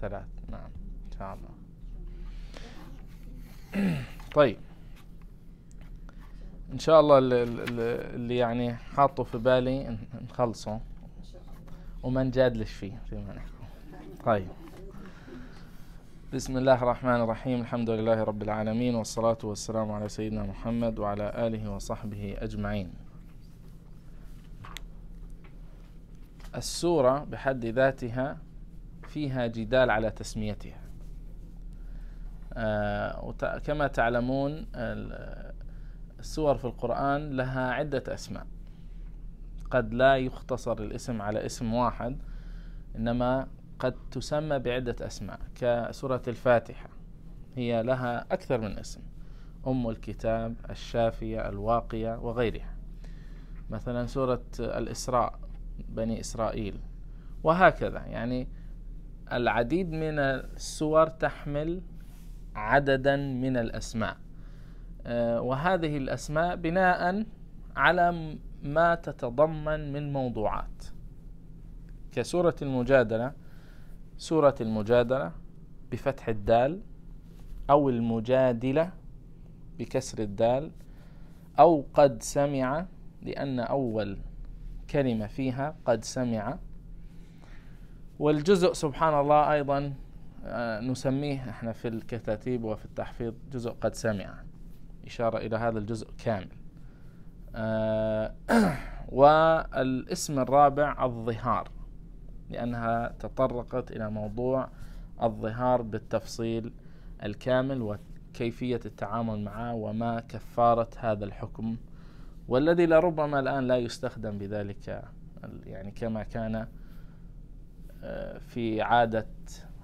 ثلاث نعم إن شاء الله طيب ان شاء الله اللي اللي يعني حاطه في بالي نخلصه وما نجادلش فيه فيما نحكي طيب بسم الله الرحمن الرحيم الحمد لله رب العالمين والصلاة والسلام على سيدنا محمد وعلى آله وصحبه أجمعين السورة بحد ذاتها فيها جدال على تسميتها آه، وكما تعلمون السور في القرآن لها عدة أسماء قد لا يختصر الاسم على اسم واحد إنما قد تسمى بعدة أسماء كسورة الفاتحة هي لها أكثر من اسم أم الكتاب الشافية الواقية وغيرها مثلا سورة الإسراء بني إسرائيل وهكذا يعني العديد من السور تحمل عددا من الأسماء آه، وهذه الأسماء بناء على ما تتضمن من موضوعات كسورة المجادلة سورة المجادلة بفتح الدال أو المجادلة بكسر الدال أو قد سمع لأن أول كلمة فيها قد سمع والجزء سبحان الله أيضا آه، نسميه احنا في الكتاتيب وفي التحفيظ جزء قد سمع إشارة إلى هذا الجزء كامل آه، والاسم الرابع الظهار لأنها تطرقت إلى موضوع الظهار بالتفصيل الكامل وكيفية التعامل معه وما كفارة هذا الحكم والذي لربما الآن لا يستخدم بذلك يعني كما كان في عادة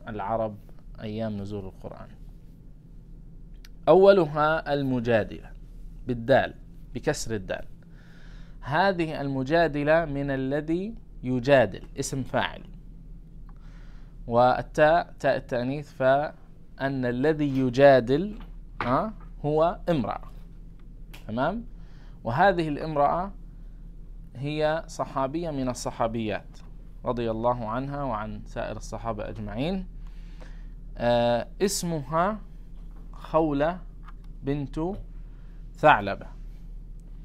العرب أيام نزول القرآن أولها المجادلة بالدال بكسر الدال هذه المجادلة من الذي يجادل اسم فاعل والتاء تاء التأنيث فأن الذي يجادل آه، هو امرأة تمام وهذه الامرأة هي صحابية من الصحابيات رضي الله عنها وعن سائر الصحابة أجمعين آه اسمها خولة بنت ثعلبة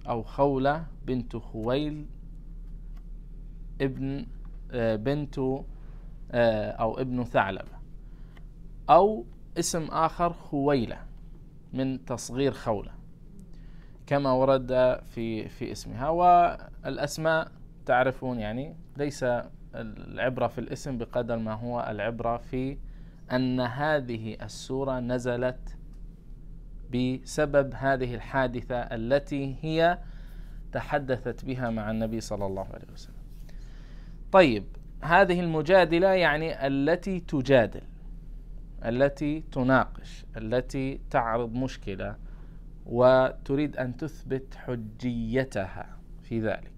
أو خولة بنت خويل ابن آه بنت آه أو ابن ثعلبة أو اسم آخر خويلة من تصغير خولة كما ورد في في اسمها والأسماء تعرفون يعني ليس العبرة في الاسم بقدر ما هو العبرة في أن هذه السورة نزلت بسبب هذه الحادثة التي هي تحدثت بها مع النبي صلى الله عليه وسلم. طيب هذه المجادلة يعني التي تجادل التي تناقش التي تعرض مشكلة وتريد أن تثبت حجيتها في ذلك.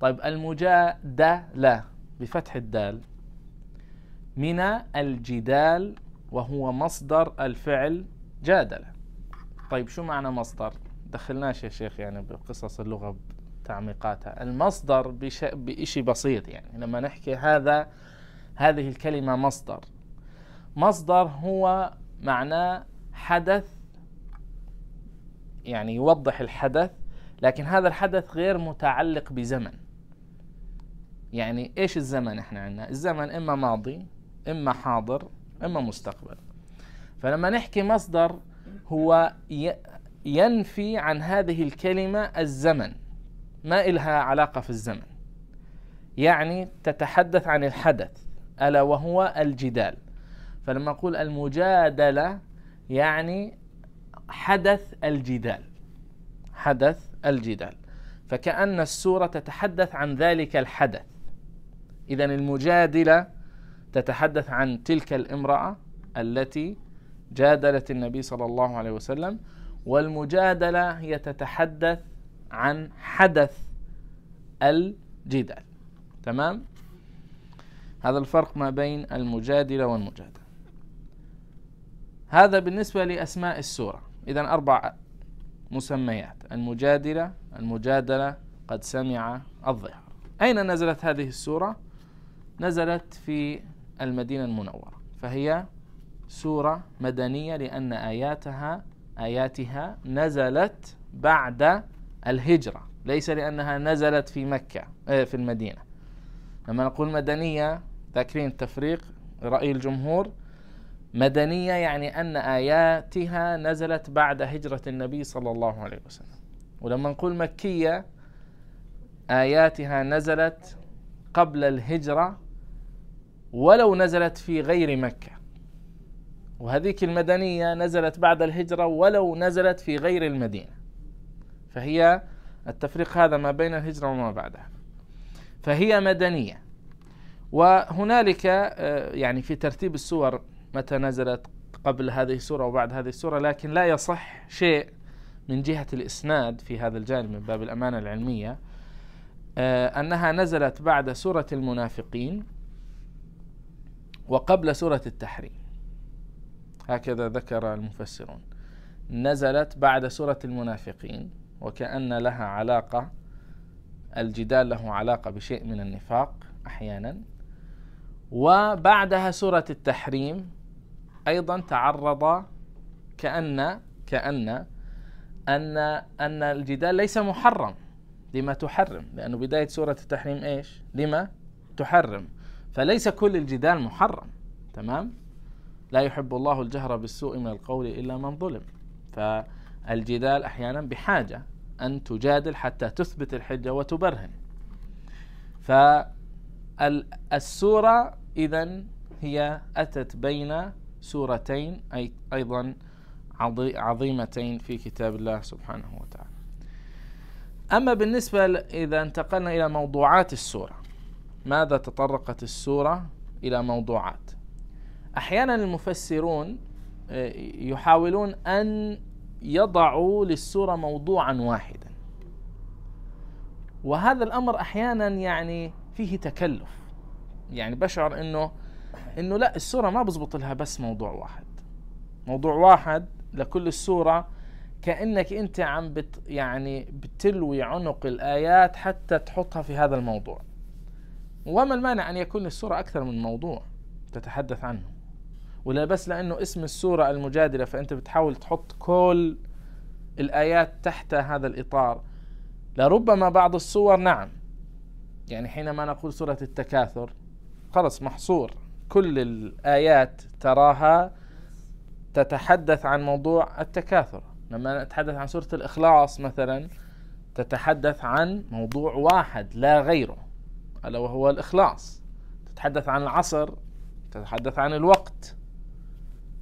طيب المجادلة بفتح الدال من الجدال وهو مصدر الفعل جادلة طيب شو معنى مصدر دخلناش يا شيخ يعني بقصص اللغة بتعميقاتها المصدر بش... بشيء بسيط يعني لما نحكي هذا هذه الكلمة مصدر مصدر هو معناه حدث يعني يوضح الحدث لكن هذا الحدث غير متعلق بزمن يعني ايش الزمن احنا عندنا الزمن اما ماضي اما حاضر اما مستقبل فلما نحكي مصدر هو ينفي عن هذه الكلمة الزمن ما إلها علاقة في الزمن يعني تتحدث عن الحدث ألا وهو الجدال فلما أقول المجادلة يعني حدث الجدال حدث الجدال فكأن السورة تتحدث عن ذلك الحدث إذا المجادلة تتحدث عن تلك الامرأة التي جادلت النبي صلى الله عليه وسلم والمجادلة هي تتحدث عن حدث الجدال تمام هذا الفرق ما بين المجادلة والمجادلة هذا بالنسبة لأسماء السورة إذا أربع مسميات المجادلة المجادلة قد سمع الظهر أين نزلت هذه السورة نزلت في المدينة المنورة فهي سورة مدنية لأن آياتها آياتها نزلت بعد الهجرة ليس لأنها نزلت في مكة آه، في المدينة لما نقول مدنية ذاكرين التفريق رأي الجمهور مدنية يعني أن آياتها نزلت بعد هجرة النبي صلى الله عليه وسلم ولما نقول مكية آياتها نزلت قبل الهجرة ولو نزلت في غير مكة وهذيك المدنية نزلت بعد الهجرة ولو نزلت في غير المدينة فهي التفريق هذا ما بين الهجرة وما بعدها فهي مدنية وهنالك آه، يعني في ترتيب السور متى نزلت قبل هذه السورة وبعد هذه السورة لكن لا يصح شيء من جهة الإسناد في هذا الجانب من باب الأمانة العلمية آه، أنها نزلت بعد سورة المنافقين وقبل سورة التحريم هكذا ذكر المفسرون نزلت بعد سورة المنافقين وكأن لها علاقة الجدال له علاقة بشيء من النفاق أحيانا وبعدها سورة التحريم أيضا تعرض كأن كأن أن أن الجدال ليس محرم لما تحرم لأنه بداية سورة التحريم إيش؟ لما تحرم فليس كل الجدال محرم تمام لا يحب الله الجهر بالسوء من القول إلا من ظلم فالجدال أحيانا بحاجة أن تجادل حتى تثبت الحجة وتبرهن فالسورة إذا هي أتت بين سورتين أي أيضا عظيمتين في كتاب الله سبحانه وتعالى أما بالنسبة إذا انتقلنا إلى موضوعات السورة ماذا تطرقت السورة إلى موضوعات أحيانا المفسرون آه، يحاولون أن يضعوا للسورة موضوعا واحدا وهذا الأمر أحيانا يعني فيه تكلف يعني بشعر أنه أنه لا السورة ما بزبط لها بس موضوع واحد موضوع واحد لكل السورة كأنك أنت عم بت يعني بتلوي عنق الآيات حتى تحطها في هذا الموضوع وما المانع أن يكون للسورة أكثر من موضوع تتحدث عنه ولا بس لأنه اسم السورة المجادلة فأنت بتحاول تحط كل الآيات تحت هذا الإطار لربما بعض الصور نعم يعني حينما نقول سورة التكاثر خلص محصور كل الآيات تراها تتحدث عن موضوع التكاثر لما نتحدث عن سورة الإخلاص مثلا تتحدث عن موضوع واحد لا غيره ألا وهو الإخلاص تتحدث عن العصر تتحدث عن الوقت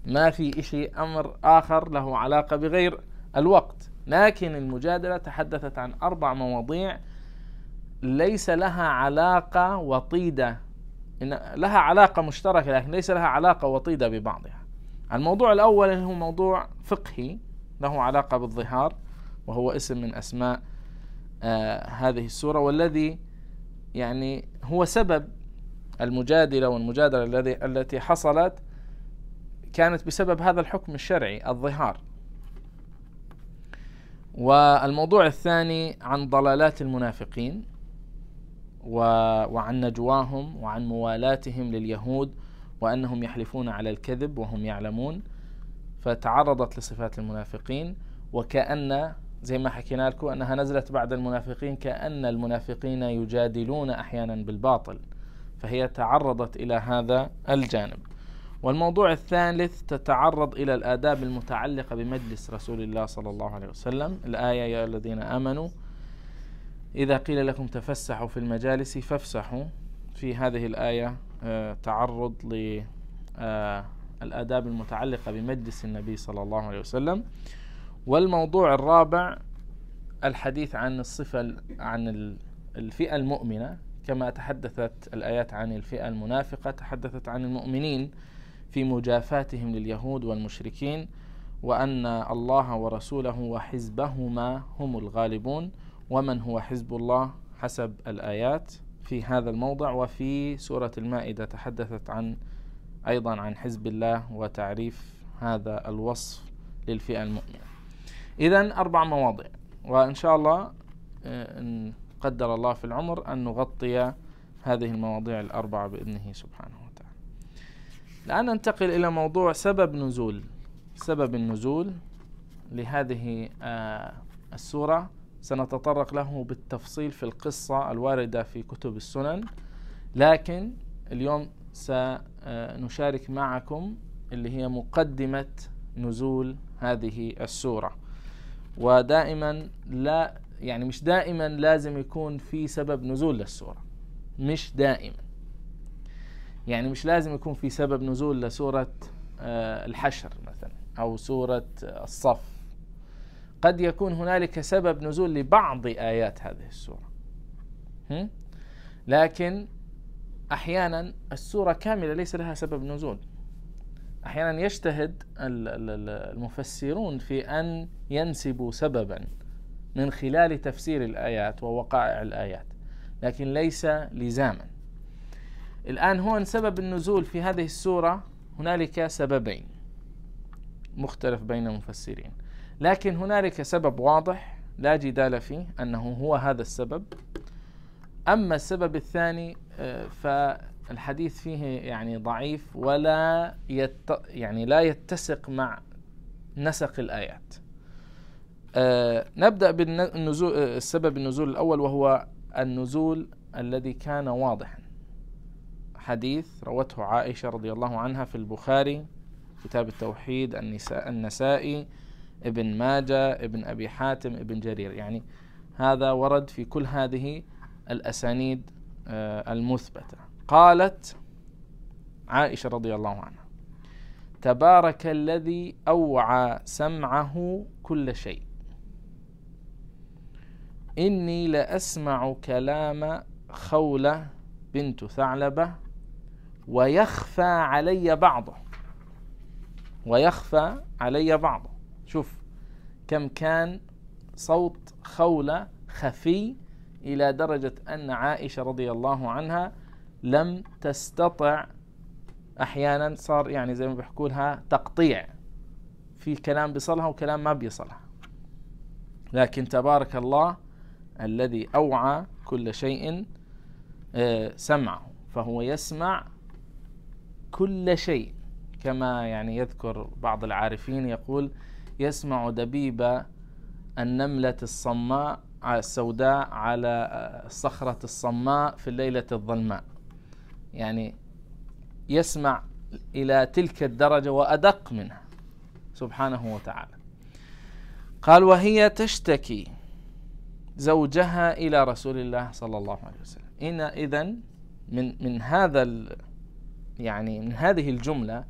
ما في شيء أمر آخر له علاقة بغير الوقت لكن المجادلة تحدثت عن أربع مواضيع ليس لها علاقة وطيدة إن لها علاقة مشتركة لكن ليس لها علاقة وطيدة ببعضها الموضوع الأول هو موضوع فقهي له علاقة بالظهار وهو اسم من أسماء آه هذه السورة والذي يعني هو سبب المجادلة والمجادلة الذي التي حصلت كانت بسبب هذا الحكم الشرعي الظهار والموضوع الثاني عن ضلالات المنافقين و... وعن نجواهم وعن موالاتهم لليهود وأنهم يحلفون على الكذب وهم يعلمون فتعرضت لصفات المنافقين وكأن زي ما حكينا لكم أنها نزلت بعد المنافقين كأن المنافقين يجادلون أحيانا بالباطل فهي تعرضت إلى هذا الجانب والموضوع الثالث تتعرض إلى الآداب المتعلقة بمجلس رسول الله صلى الله عليه وسلم الآية يا الذين آمنوا إذا قيل لكم تفسحوا في المجالس فافسحوا في هذه الآية آه، تعرض للآداب آه، المتعلقة بمجلس النبي صلى الله عليه وسلم والموضوع الرابع الحديث عن الصفة عن الفئة المؤمنة كما تحدثت الآيات عن الفئة المنافقة تحدثت عن المؤمنين في مجافاتهم لليهود والمشركين وأن الله ورسوله وحزبهما هم الغالبون ومن هو حزب الله حسب الآيات في هذا الموضع وفي سورة المائدة تحدثت عن أيضا عن حزب الله وتعريف هذا الوصف للفئة المؤمنة إذا أربع مواضع وإن شاء الله آه، إن قدر الله في العمر أن نغطي هذه المواضيع الأربعة بإذنه سبحانه وتعالى الآن ننتقل إلى موضوع سبب نزول سبب النزول لهذه آه، السورة سنتطرق له بالتفصيل في القصة الواردة في كتب السنن لكن اليوم سنشارك آه، معكم اللي هي مقدمة نزول هذه السورة ودائما لا يعني مش دائما لازم يكون في سبب نزول للسورة مش دائما يعني مش لازم يكون في سبب نزول لسورة آه، الحشر مثلا أو سورة آه، الصف قد يكون هنالك سبب نزول لبعض آيات هذه السورة لكن أحيانا السورة كاملة ليس لها سبب نزول احيانا يجتهد المفسرون في ان ينسبوا سببا من خلال تفسير الايات ووقائع الايات لكن ليس لزاما الان هون سبب النزول في هذه السوره هنالك سببين مختلف بين المفسرين لكن هنالك سبب واضح لا جدال فيه انه هو هذا السبب اما السبب الثاني آه، ف الحديث فيه يعني ضعيف ولا يت يعني لا يتسق مع نسق الآيات أه نبدأ بالنزول السبب النزول الأول وهو النزول الذي كان واضحا حديث روته عائشة رضي الله عنها في البخاري كتاب التوحيد النساء النسائي ابن ماجة ابن أبي حاتم ابن جرير يعني هذا ورد في كل هذه الأسانيد آه، المثبتة قالت عائشة رضي الله عنها تبارك الذي أوعى سمعه كل شيء إني لأسمع كلام خولة بنت ثعلبة ويخفى علي بعضه ويخفى علي بعضه شوف كم كان صوت خولة خفي إلى درجة أن عائشة رضي الله عنها لم تستطع احيانا صار يعني زي ما بيحكوا لها تقطيع في كلام بيصلها وكلام ما بيصلها لكن تبارك الله الذي اوعى كل شيء آه، سمعه فهو يسمع كل شيء كما يعني يذكر بعض العارفين يقول يسمع دبيب النملة الصماء السوداء على الصخرة آه، الصماء في الليلة الظلماء يعني يسمع إلى تلك الدرجة وأدق منها سبحانه وتعالى قال وهي تشتكي زوجها إلى رسول الله صلى الله عليه وسلم إن إذن من من هذا ال يعني من هذه الجملة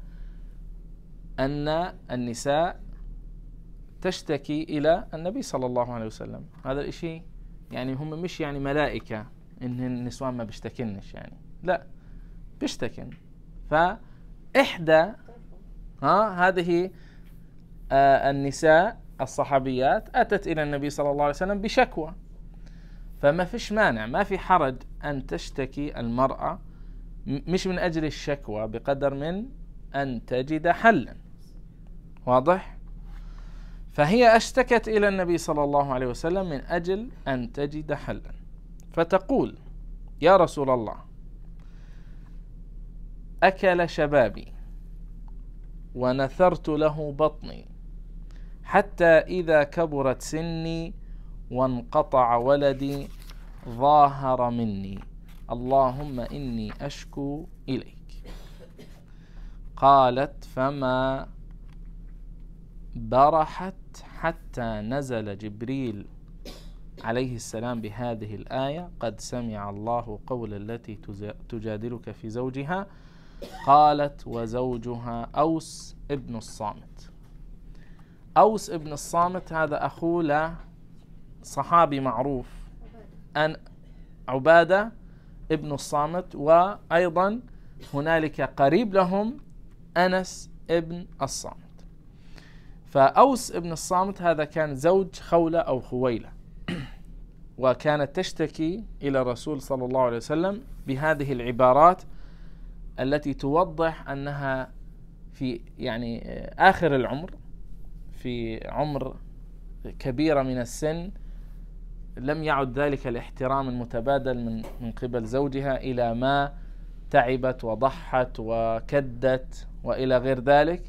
أن النساء تشتكي إلى النبي صلى الله عليه وسلم هذا الإشي يعني هم مش يعني ملائكة إن النسوان ما بيشتكنش يعني لا بيشتكن فإحدى ها هذه آه النساء الصحابيات أتت إلى النبي صلى الله عليه وسلم بشكوى فما فيش مانع ما في حرج أن تشتكي المرأة مش من أجل الشكوى بقدر من أن تجد حلا واضح؟ فهي اشتكت إلى النبي صلى الله عليه وسلم من أجل أن تجد حلا فتقول يا رسول الله أكل شبابي ونثرت له بطني حتى إذا كبرت سني وانقطع ولدي ظاهر مني اللهم إني أشكو إليك قالت فما برحت حتى نزل جبريل عليه السلام بهذه الآية قد سمع الله قول التي تجادلك في زوجها قالت وزوجها أوس ابن الصامت أوس ابن الصامت هذا أخوه لصحابي معروف أن عبادة ابن الصامت وأيضا هنالك قريب لهم أنس ابن الصامت فأوس ابن الصامت هذا كان زوج خولة أو خويلة وكانت تشتكي إلى الرسول صلى الله عليه وسلم بهذه العبارات التي توضح انها في يعني اخر العمر في عمر كبيره من السن لم يعد ذلك الاحترام المتبادل من من قبل زوجها الى ما تعبت وضحت وكدت والى غير ذلك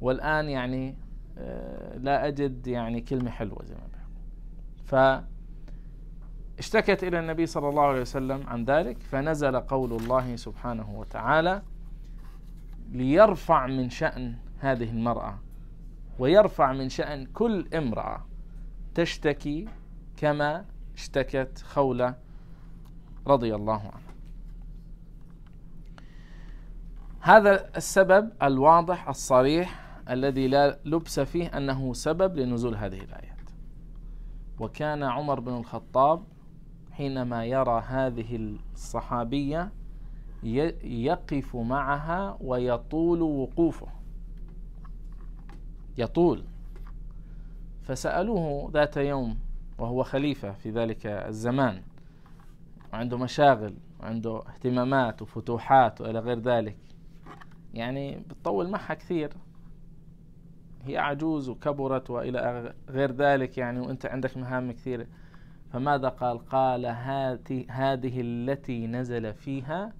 والان يعني آه، لا اجد يعني كلمه حلوه زي ما بيقول اشتكت إلى النبي صلى الله عليه وسلم عن ذلك فنزل قول الله سبحانه وتعالى ليرفع من شأن هذه المرأة ويرفع من شأن كل امرأة تشتكي كما اشتكت خولة رضي الله عنه هذا السبب الواضح الصريح الذي لا لبس فيه أنه سبب لنزول هذه الآيات وكان عمر بن الخطاب حينما يرى هذه الصحابية يقف معها ويطول وقوفه يطول فسألوه ذات يوم وهو خليفة في ذلك الزمان وعنده مشاغل وعنده اهتمامات وفتوحات وإلى غير ذلك يعني بتطول معها كثير هي عجوز وكبرت وإلى غير ذلك يعني وأنت عندك مهام كثيرة فماذا قال قال هذه هذه التي نزل فيها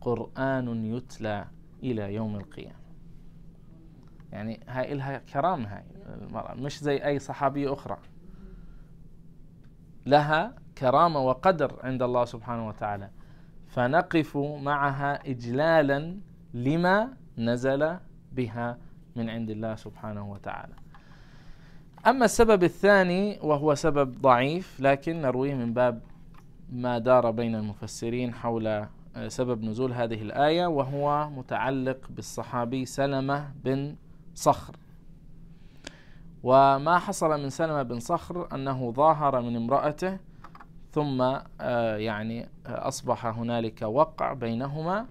قرآن يتلى إلى يوم القيامة يعني هاي إلها كرامة هاي المرأة مش زي أي صحابية أخرى لها كرامة وقدر عند الله سبحانه وتعالى فنقف معها إجلالا لما نزل بها من عند الله سبحانه وتعالى أما السبب الثاني وهو سبب ضعيف لكن نرويه من باب ما دار بين المفسرين حول آه، سبب نزول هذه الآية وهو متعلق بالصحابي سلمة بن صخر وما حصل من سلمة بن صخر أنه ظاهر من امرأته ثم آه، يعني آه، أصبح هنالك وقع بينهما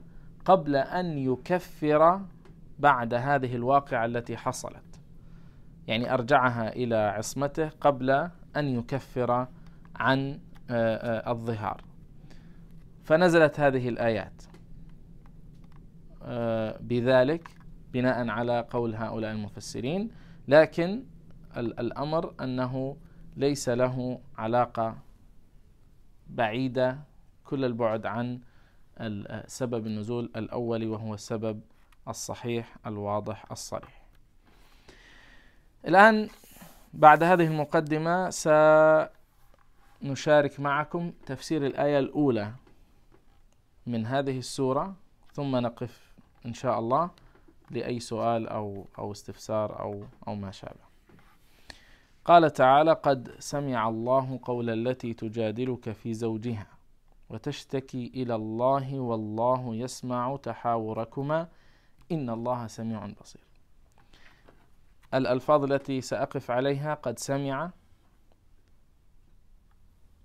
قبل أن يكفر بعد هذه الواقعة التي حصلت يعني أرجعها إلى عصمته قبل أن يكفر عن آه، آه، الظهار فنزلت هذه الآيات آه، بذلك بناء على قول هؤلاء المفسرين لكن الأمر أنه ليس له علاقة بعيدة كل البعد عن سبب النزول الأول وهو السبب الصحيح الواضح الصريح الآن بعد هذه المقدمة سنشارك معكم تفسير الآية الأولى من هذه السورة ثم نقف إن شاء الله لأي سؤال أو أو استفسار أو أو ما شابه. قال تعالى: قد سمع الله قول التي تجادلك في زوجها وتشتكي إلى الله والله يسمع تحاوركما إن الله سميع بصير. الألفاظ التي سأقف عليها قد سمع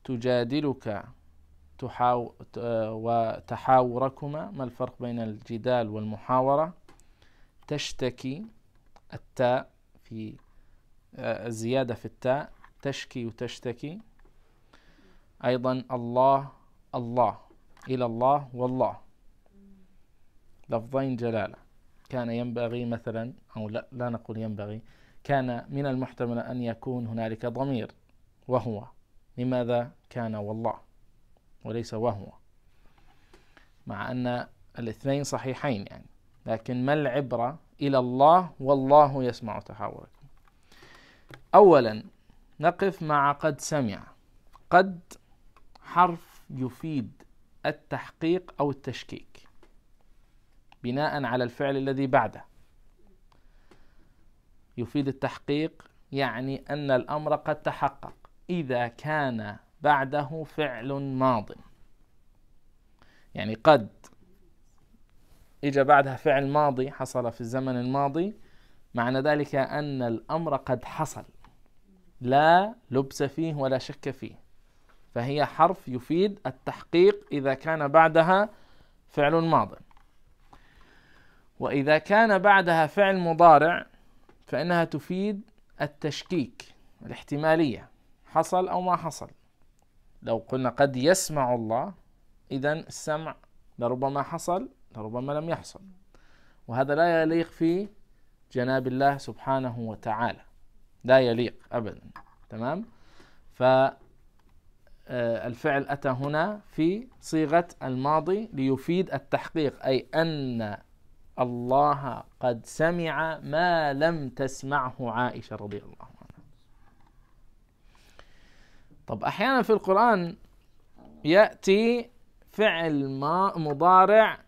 تجادلك وتحاوركما ما الفرق بين الجدال والمحاورة تشتكي التاء في الزيادة في التاء تشكي وتشتكي أيضا الله الله إلى الله والله لفظين جلاله كان ينبغي مثلا أو لا, لا نقول ينبغي كان من المحتمل أن يكون هنالك ضمير وهو لماذا كان والله وليس وهو مع أن الاثنين صحيحين يعني لكن ما العبرة إلى الله والله يسمع تحاوركم أولا نقف مع قد سمع قد حرف يفيد التحقيق أو التشكيك بناء على الفعل الذي بعده يفيد التحقيق يعني أن الأمر قد تحقق إذا كان بعده فعل ماض يعني قد إجا بعدها فعل ماضي حصل في الزمن الماضي معنى ذلك أن الأمر قد حصل لا لبس فيه ولا شك فيه فهي حرف يفيد التحقيق إذا كان بعدها فعل ماض وإذا كان بعدها فعل مضارع فإنها تفيد التشكيك الاحتمالية حصل أو ما حصل لو قلنا قد يسمع الله إذا السمع لربما حصل لربما لم يحصل وهذا لا يليق في جناب الله سبحانه وتعالى لا يليق أبدا تمام فالفعل آه، أتى هنا في صيغة الماضي ليفيد التحقيق أي أن الله قد سمع ما لم تسمعه عائشة رضي الله عنها طب أحيانا في القرآن يأتي فعل ما مضارع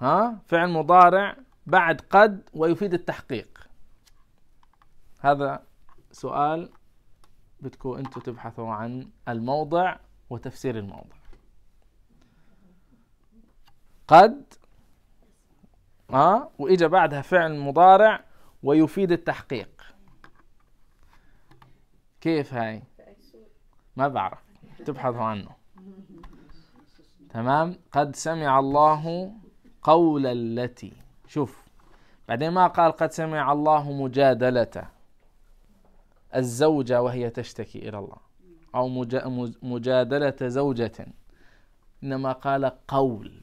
ها فعل مضارع بعد قد ويفيد التحقيق هذا سؤال بدكم أنتم تبحثوا عن الموضع وتفسير الموضع قد اه واجا بعدها فعل مضارع ويفيد التحقيق كيف هاي ما بعرف تبحثوا عنه تمام قد سمع الله قول التي شوف بعدين ما قال قد سمع الله مجادلة الزوجة وهي تشتكي إلى الله أو مجادلة زوجة إنما قال قول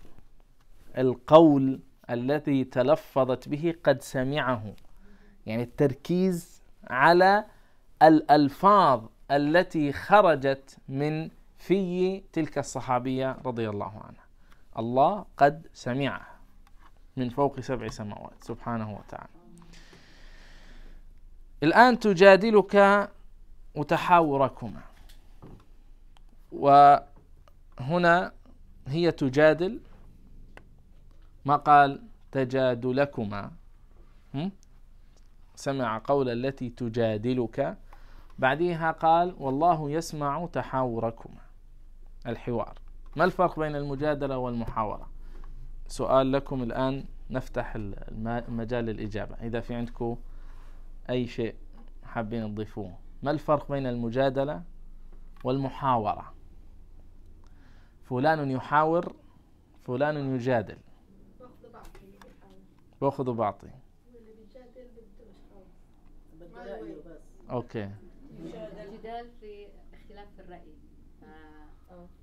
القول الذي تلفظت به قد سمعه يعني التركيز على الألفاظ التي خرجت من في تلك الصحابية رضي الله عنها الله قد سمعها من فوق سبع سماوات سبحانه وتعالى الآن تجادلك وتحاوركما وهنا هي تجادل ما قال تجادلكما سمع قول التي تجادلك بعديها قال والله يسمع تحاوركما الحوار ما الفرق بين المجادلة والمحاورة سؤال لكم الآن نفتح مجال الإجابة إذا في عندكم أي شيء حابين تضيفوه ما الفرق بين المجادلة والمحاورة فلان يحاور فلان يجادل باخذ وبعطي اوكي الجدال في اختلاف في الراي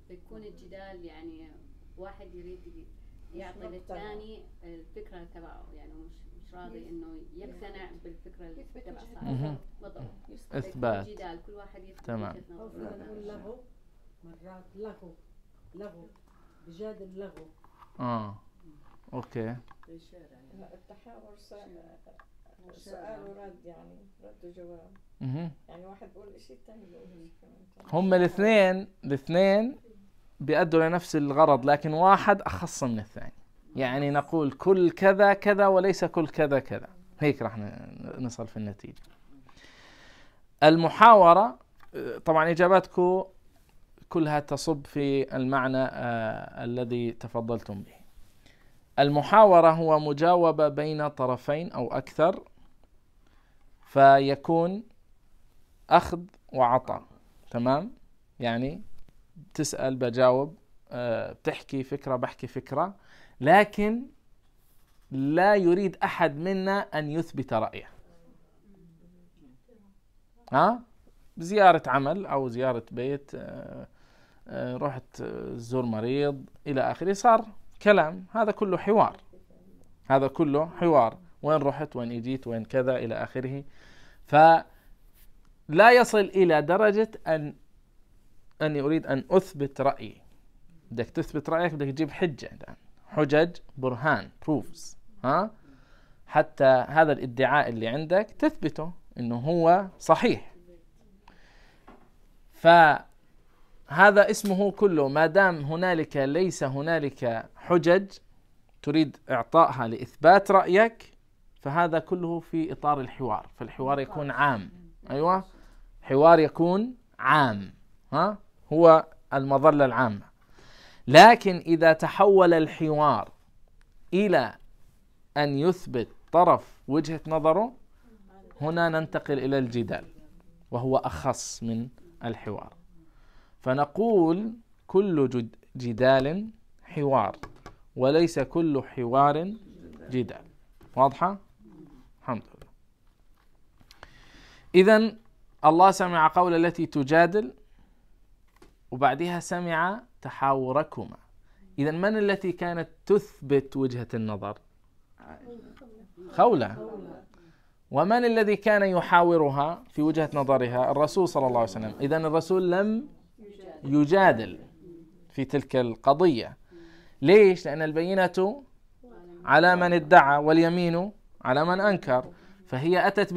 فيكون الجدال يعني واحد يريد يعطي للثاني الفكره تبعه يعني مش مش راضي انه يقتنع بالفكره تبعه صاحبه اثبات جدال كل واحد يثبت تمام لغو مرات لغو لغو بجادل لغو اه اوكي التحاور سؤال ورد يعني رد وجواب يعني واحد بيقول شيء الثاني بيقول هم الاثنين الاثنين بيأدوا لنفس الغرض لكن واحد أخص من الثاني يعني نقول كل كذا كذا وليس كل كذا كذا هيك راح نصل في النتيجة المحاورة طبعا إجاباتكم كلها تصب في المعنى آه الذي تفضلتم به المحاورة هو مجاوبة بين طرفين أو أكثر فيكون أخذ وعطاء تمام يعني تسأل بجاوب آه، بتحكي فكرة بحكي فكرة لكن لا يريد أحد منا أن يثبت رأيه ها زيارة عمل أو زيارة بيت آه، آه، رحت زور مريض إلى آخره صار كلام هذا كله حوار هذا كله حوار وين رحت وين اجيت وين كذا الى اخره فلا يصل الى درجه ان اني اريد ان اثبت رايي بدك تثبت رايك بدك تجيب حجه الان حجج برهان بروفز ها حتى هذا الادعاء اللي عندك تثبته انه هو صحيح فهذا اسمه كله ما دام هنالك ليس هنالك حجج تريد إعطائها لإثبات رأيك فهذا كله في إطار الحوار فالحوار يكون عام أيوة حوار يكون عام ها هو المظلة العامة لكن إذا تحول الحوار إلى أن يثبت طرف وجهة نظره هنا ننتقل إلى الجدال وهو أخص من الحوار فنقول كل جدال حوار وليس كل حوار جدال واضحة؟ الحمد لله إذا الله سمع قول التي تجادل وبعدها سمع تحاوركما إذا من التي كانت تثبت وجهة النظر خولة ومن الذي كان يحاورها في وجهة نظرها الرسول صلى الله عليه وسلم إذا الرسول لم يجادل في تلك القضية ليش لأن البينة على من ادعى واليمين على من أنكر فهي أتت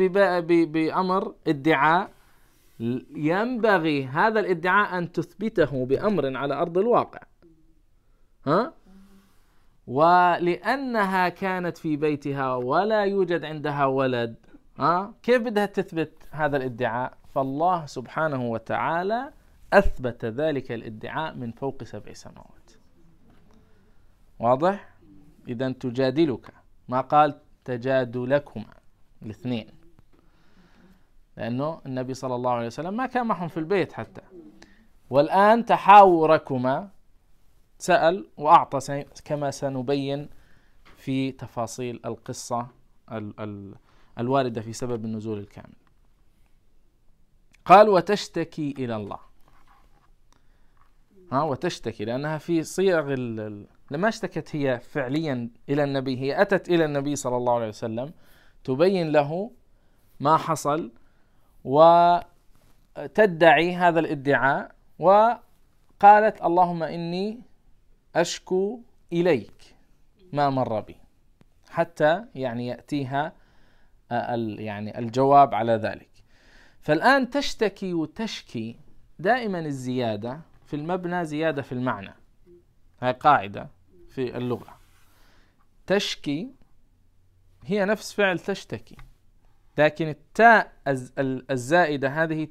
بأمر ادعاء ينبغي هذا الادعاء أن تثبته بأمر على أرض الواقع ها؟ ولأنها كانت في بيتها ولا يوجد عندها ولد ها؟ كيف بدها تثبت هذا الادعاء فالله سبحانه وتعالى أثبت ذلك الادعاء من فوق سبع سماوات واضح إذا تجادلك ما قال تجادلكما الاثنين لأنه النبي صلى الله عليه وسلم ما كان معهم في البيت حتى والآن تحاوركما سأل وأعطى كما سنبين في تفاصيل القصة ال ال الواردة في سبب النزول الكامل قال وتشتكي إلى الله ها وتشتكي لأنها في صيغ لما اشتكت هي فعليا إلى النبي هي أتت إلى النبي صلى الله عليه وسلم تبين له ما حصل وتدعي هذا الادعاء وقالت اللهم إني أشكو إليك ما مر بي حتى يعني يأتيها آه، يعني الجواب على ذلك فالآن تشتكي وتشكي دائما الزيادة في المبنى زيادة في المعنى هاي قاعدة في اللغة تشكي هي نفس فعل تشتكي لكن التاء الزائدة هذه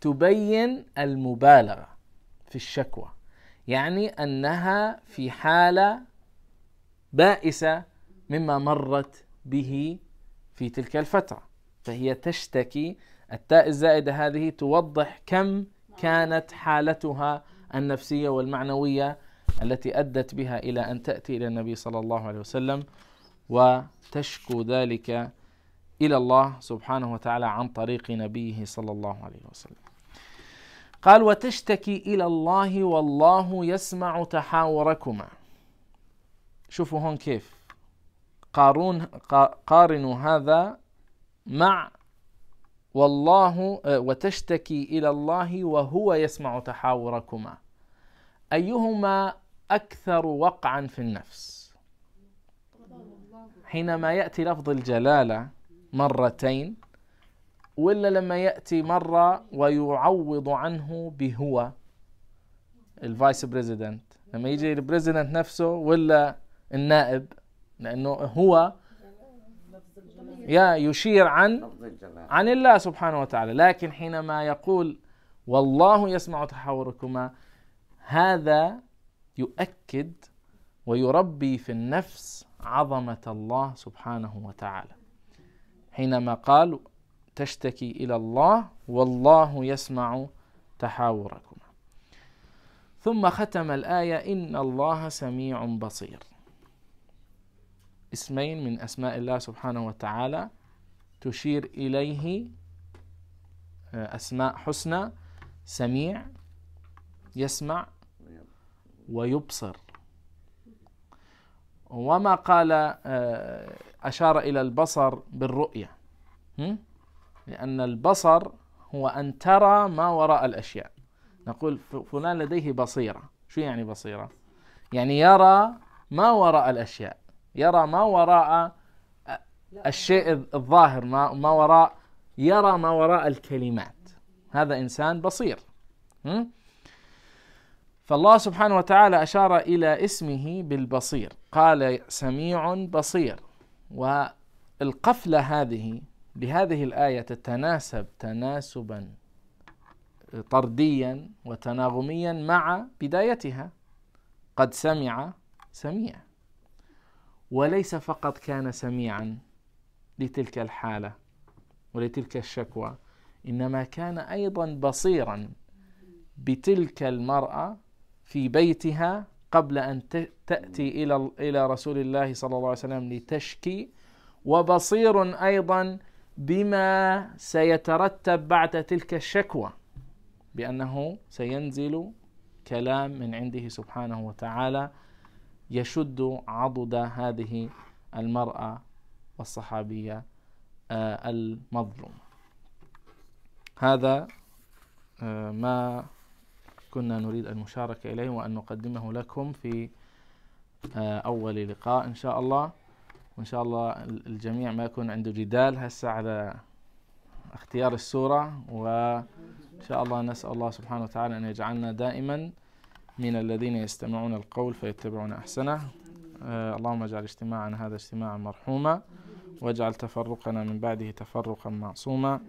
تبين المبالغة في الشكوى يعني أنها في حالة بائسة مما مرت به في تلك الفترة فهي تشتكي التاء الزائدة هذه توضح كم كانت حالتها النفسية والمعنوية التي أدت بها إلى أن تأتي إلى النبي صلى الله عليه وسلم وتشكو ذلك إلى الله سبحانه وتعالى عن طريق نبيه صلى الله عليه وسلم قال وتشتكي إلى الله والله يسمع تحاوركما شوفوا هون كيف قارون قارنوا هذا مع والله آه، وتشتكي إلى الله وهو يسمع تحاوركما أيهما أكثر وقعا في النفس حينما يأتي لفظ الجلالة مرتين ولا لما يأتي مرة ويعوض عنه بهو الفايس بريزيدنت لما يجي البريزيدنت نفسه ولا النائب لأنه هو يا يشير عن عن الله سبحانه وتعالى لكن حينما يقول والله يسمع تحاوركما هذا يؤكد ويربي في النفس عظمة الله سبحانه وتعالى حينما قال تشتكي إلى الله والله يسمع تحاوركما ثم ختم الآية إن الله سميع بصير اسمين من أسماء الله سبحانه وتعالى تشير إليه آه، أسماء حسنى سميع يسمع ويبصر وما قال آه، أشار إلى البصر بالرؤية لأن البصر هو أن ترى ما وراء الأشياء نقول فلان لديه بصيرة شو يعني بصيرة؟ يعني يرى ما وراء الأشياء يرى ما وراء آه، الشيء الظاهر ما, ما وراء يرى ما وراء الكلمات هذا إنسان بصير فالله سبحانه وتعالى أشار إلى اسمه بالبصير قال سميع بصير والقفلة هذه لهذه الآية تتناسب تناسبا طرديا وتناغميا مع بدايتها قد سمع سميع وليس فقط كان سميعا لتلك الحالة ولتلك الشكوى إنما كان أيضا بصيرا بتلك المرأة في بيتها قبل أن تأتي إلى إلى رسول الله صلى الله عليه وسلم لتشكي وبصير أيضا بما سيترتب بعد تلك الشكوى بأنه سينزل كلام من عنده سبحانه وتعالى يشد عضد هذه المرأة والصحابية آه، المظلومة هذا آه، ما كنا نريد المشاركة إليه وأن نقدمه لكم في آه، أول لقاء إن شاء الله وإن شاء الله الجميع ما يكون عنده جدال هسه على اختيار السورة وإن شاء الله نسأل الله سبحانه وتعالى أن يجعلنا دائما من الذين يستمعون القول فيتبعون أحسنه آه، اللهم اجعل اجتماعنا هذا اجتماعا مرحوما واجعل تفرقنا من بعده تفرقا معصوما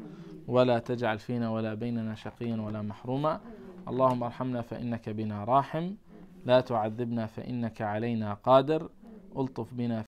ولا تجعل فينا ولا بيننا شقيا ولا محروما اللهم ارحمنا فإنك بنا راحم لا تعذبنا فإنك علينا قادر ألطف بنا